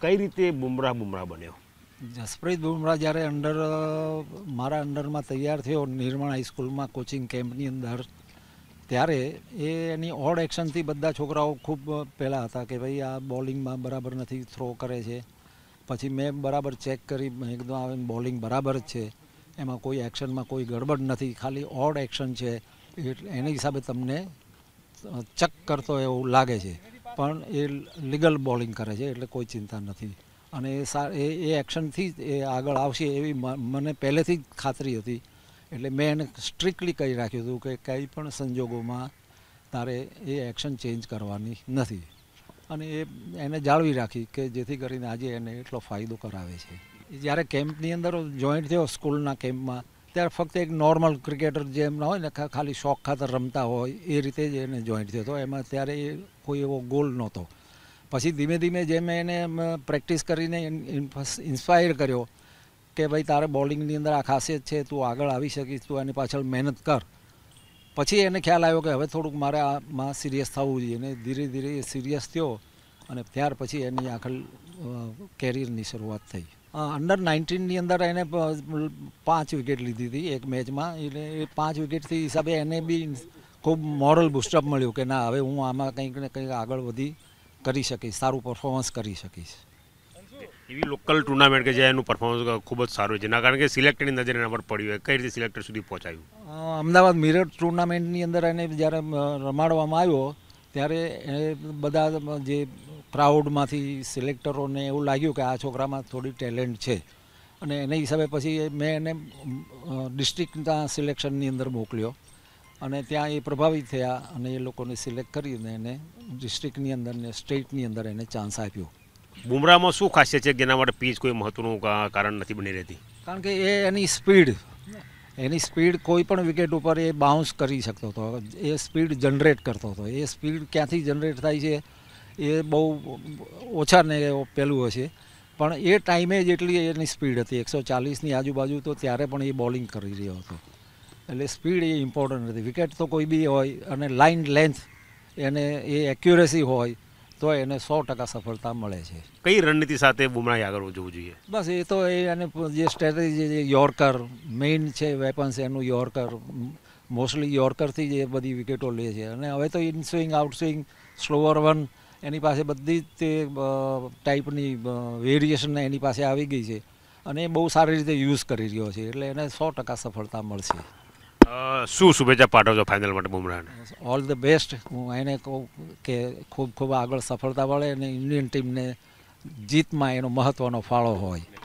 કઈ રીતે બુમરાહ બુમરાહ બન્યો જસપ્રીત બુમરાહ જ્યારે અંડર મારા અંડરમાં તૈયાર થયો નિર્માણ હાઈસ્કૂલમાં કોચિંગ કેમ્પની અંદર ત્યારે એ એની ઓડ એક્શનથી બધા છોકરાઓ ખૂબ પહેલાં હતા કે ભાઈ આ બોલિંગમાં બરાબર નથી થ્રો કરે છે પછી મેં બરાબર ચેક કરી એકદમ કીધું આવે બોલિંગ બરાબર જ છે એમાં કોઈ એક્શનમાં કોઈ ગડબડ નથી ખાલી ઓડ એક્શન છે એટલે એના હિસાબે તમને ચક કરતો એવું લાગે છે પણ એ લીગલ બોલિંગ કરે છે એટલે કોઈ ચિંતા નથી અને એ એ એ એક્શનથી જ એ આગળ આવશે એવી મને પહેલેથી જ ખાતરી હતી એટલે મેં એને સ્ટ્રિક્ટલી કહી રાખ્યું હતું કે કંઈ પણ સંજોગોમાં તારે એ એક્શન ચેન્જ કરવાની નથી અને એ એને જાળવી રાખી કે જેથી કરીને આજે એને એટલો ફાયદો કરાવે છે જ્યારે કેમ્પની અંદર જોઈન્ટ થયો સ્કૂલના કેમ્પમાં ત્યારે ફક્ત એક નોર્મલ ક્રિકેટર જેમ ના હોય ને ખાલી શોખ ખાતર રમતા હોય એ રીતે જ એને જોઈન્ટ થયો હતો એમાં ત્યારે એ કોઈ એવો ગોલ નહોતો પછી ધીમે ધીમે જેમ એને પ્રેક્ટિસ કરીને ઇન્સ્પાયર કર્યો કે ભાઈ તારે બોલિંગની અંદર આ ખાસિયત છે તું આગળ આવી શકીશ તું એની પાછળ મહેનત કર પછી એને ખ્યાલ આવ્યો કે હવે થોડુંક મારે આમાં સિરિયસ થવું જોઈએ અને ધીરે ધીરે એ સિરિયસ થયો અને ત્યાર પછી એની આખળ કેરિયરની શરૂઆત થઈ અંડર નાઇન્ટીનની અંદર એને પાંચ વિકેટ લીધી હતી એક મેચમાં એટલે એ પાંચ વિકેટથી હિસાબે એને બી ખૂબ મોરલ બુસ્ટઅપ મળ્યું કે ના હવે હું આમાં કંઈક ને કંઈક આગળ વધી કરી શકીશ સારું પરફોર્મન્સ કરી શકીશ એવી લોકલ ટુર્નામેન્ટ કે જે એનું પરફોર્મન્સ ખૂબ જ સારું છે કારણ કે સિલેક્ટરની નજર એના પર પડ્યું હોય કઈ રીતે સિલેક્ટર સુધી પહોંચાયું અમદાવાદ મિરર ટુર્નામેન્ટની અંદર એને જ્યારે રમાડવામાં આવ્યો ત્યારે એ બધા જે ક્રાઉડમાંથી સિલેક્ટરોને એવું લાગ્યું કે આ છોકરામાં થોડી ટેલેન્ટ છે અને એને હિસાબે પછી મેં એને ડિસ્ટ્રિક્ટના સિલેક્શનની અંદર મોકલ્યો અને ત્યાં એ પ્રભાવિત થયા અને એ લોકોને સિલેક્ટ કરીને એને ડિસ્ટ્રિક્ટની અંદર ને સ્ટેટની અંદર એને ચાન્સ આપ્યો બુમરામાં શું ખાસિયત છે જેના માટે પીચ કોઈ મહત્વનું કારણ નથી બની રહેતી કારણ કે એ એની સ્પીડ એની સ્પીડ કોઈ પણ વિકેટ ઉપર એ બાઉન્સ કરી શકતો હતો એ સ્પીડ જનરેટ કરતો હતો એ સ્પીડ ક્યાંથી જનરેટ થાય છે એ બહુ ઓછા ને પહેલું હશે પણ એ ટાઈમે જેટલી એની સ્પીડ હતી એકસો ચાલીસની આજુબાજુ તો ત્યારે પણ એ બોલિંગ કરી રહ્યો હતો એટલે સ્પીડ એ ઇમ્પોર્ટન્ટ હતી વિકેટ તો કોઈ બી હોય અને લાઇન લેન્થ એને એ એક્યુરેસી હોય તો એને સો ટકા સફળતા મળે છે કઈ રણનીતિ સાથે બુમરાહ આગળ જવું જોઈએ બસ એ તો એને જે સ્ટ્રેટેજી જે યોર્કર મેઇન છે વેપન્સ એનું યોર્કર મોસ્ટલી યોર્કરથી જ એ બધી વિકેટો લે છે અને હવે તો in swing out swing slower one એની પાસે બધી જ તે ટાઈપની વેરિએશન એની પાસે આવી ગઈ છે અને એ બહુ સારી રીતે યુઝ કરી રહ્યો છે એટલે એને સો ટકા સફળતા મળશે શું શુભેચ્છા પાઠવજો ફાઇનલ માટે બુમરાહને ઓલ ધ બેસ્ટ હું એને કહું કે ખૂબ ખૂબ આગળ સફળતા મળે અને ઇન્ડિયન ટીમને જીતમાં એનો મહત્ત્વનો ફાળો હોય